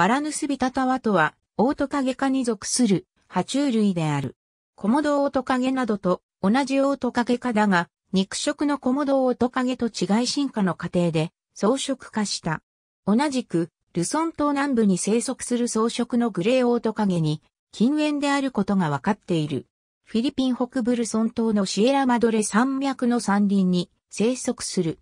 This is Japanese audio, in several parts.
バラヌスビタタワとは、オオトカゲ科に属する、爬虫類である。コモドオオトカゲなどと同じオオトカゲ科だが、肉食のコモドオオトカゲと違い進化の過程で草食化した。同じく、ルソン島南部に生息する草食のグレーオオトカゲに近縁であることがわかっている。フィリピン北部ルソン島のシエラマドレ山脈の山林に生息する。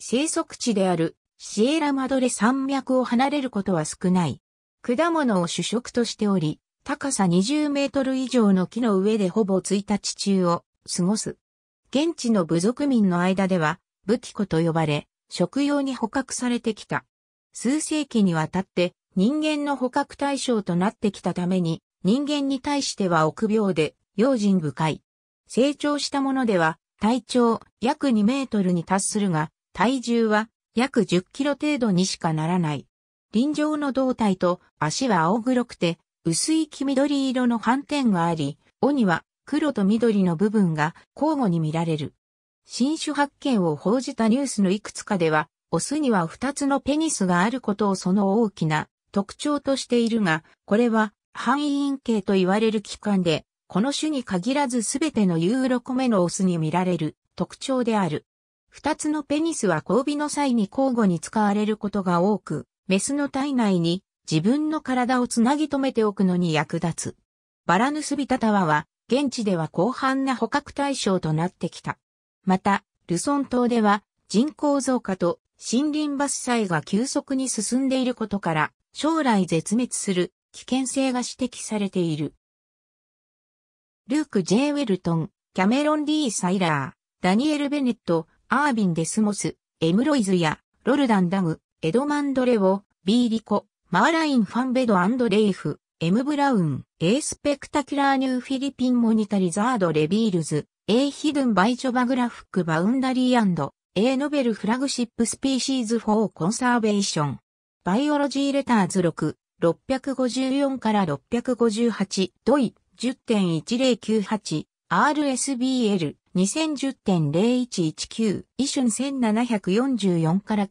生息地であるシエラマドレ山脈を離れることは少ない。果物を主食としており、高さ20メートル以上の木の上でほぼ1日中を過ごす。現地の部族民の間では、武器庫と呼ばれ、食用に捕獲されてきた。数世紀にわたって人間の捕獲対象となってきたために、人間に対しては臆病で用心深い。成長したものでは、体長約2メートルに達するが、体重は約10キロ程度にしかならない。臨場の胴体と足は青黒くて、薄い黄緑色の斑点があり、尾には黒と緑の部分が交互に見られる。新種発見を報じたニュースのいくつかでは、オスには2つのペニスがあることをその大きな特徴としているが、これは範囲陰茎と言われる器官で、この種に限らず全てのユーロコメのオスに見られる特徴である。二つのペニスは交尾の際に交互に使われることが多く、メスの体内に自分の体をつなぎ止めておくのに役立つ。バラヌスビタタワは、現地では広範な捕獲対象となってきた。また、ルソン島では人口増加と森林伐採が急速に進んでいることから、将来絶滅する危険性が指摘されている。ルーク・ジェイ・ウェルトン、キャメロン・リー・サイラー、ダニエル・ベネット、アービン・デスモス、エムロイズや、ロルダン・ダム、エドマンド・レオ、ビーリコ、マーライン・ファンベドレイフ、エム・ブラウン、エースペクタキュラー・ニュー・フィリピン・モニタリザード・レビールズ、エーヒドゥン・バイ・ジョバグラフック・バウンダリーエーノベル・フラグシップ・スピーシーズ・フォー・コンサーベーション。バイオロジー・レターズ6、654から658、ドイ、10.1098 RSBL 2010.0119、イシュン1744から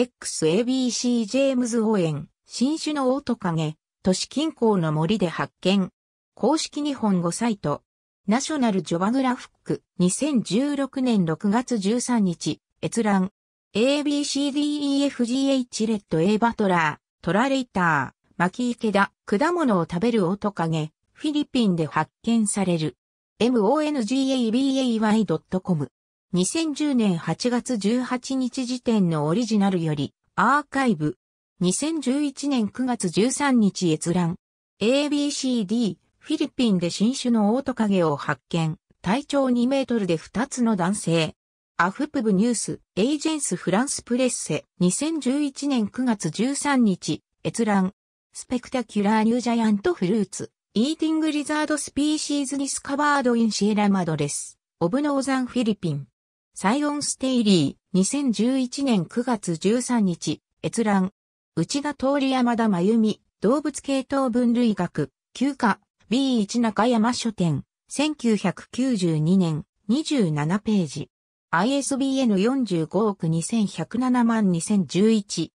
957XABC ジェームズ・オーエン、新種のオオトカゲ、都市近郊の森で発見。公式日本語サイト。ナショナルジョバグラフック2016年6月13日、閲覧。ABCDEFGH レッド A バトラー、トラレイター、巻池田、果物を食べるオオトカゲ、フィリピンで発見される。mongabay.com 2010年8月18日時点のオリジナルよりアーカイブ2011年9月13日閲覧 ABCD フィリピンで新種のオオトカゲを発見体長2メートルで2つの男性アフプブニュースエージェンスフランスプレッセ2011年9月13日閲覧スペクタキュラーニュージャイアントフルーツ Eating Lizard Species Discovered in Sierra Madres of Northern Philippine s サイオンステイリー2011年9月13日閲覧内田通り山田真由美動物系統分類学休暇、B1 中山書店1992年27ページ ISBN 45億2107万2011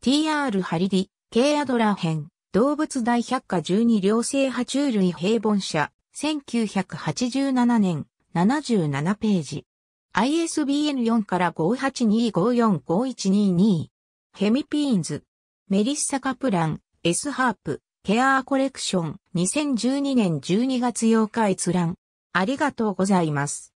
TR ハリディ、K アドラ編動物大百科十二両生爬虫類平凡社、1987年、77ページ。ISBN 4から582545122。ヘミピーンズ。メリッサ・カプラン、S ハープ、ケアーコレクション、2012年12月8日閲覧。ありがとうございます。